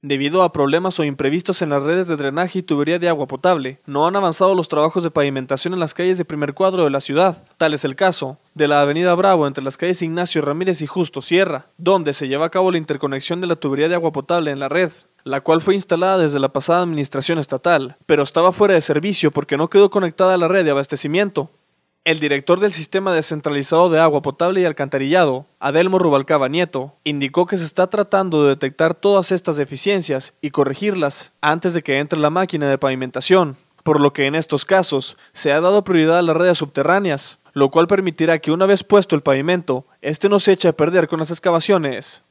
Debido a problemas o imprevistos en las redes de drenaje y tubería de agua potable, no han avanzado los trabajos de pavimentación en las calles de primer cuadro de la ciudad. Tal es el caso de la Avenida Bravo entre las calles Ignacio Ramírez y Justo Sierra, donde se lleva a cabo la interconexión de la tubería de agua potable en la red la cual fue instalada desde la pasada administración estatal, pero estaba fuera de servicio porque no quedó conectada a la red de abastecimiento, el director del Sistema Descentralizado de Agua Potable y Alcantarillado, Adelmo Rubalcaba Nieto, indicó que se está tratando de detectar todas estas deficiencias y corregirlas antes de que entre la máquina de pavimentación, por lo que en estos casos se ha dado prioridad a las redes subterráneas, lo cual permitirá que una vez puesto el pavimento, este no se eche a perder con las excavaciones.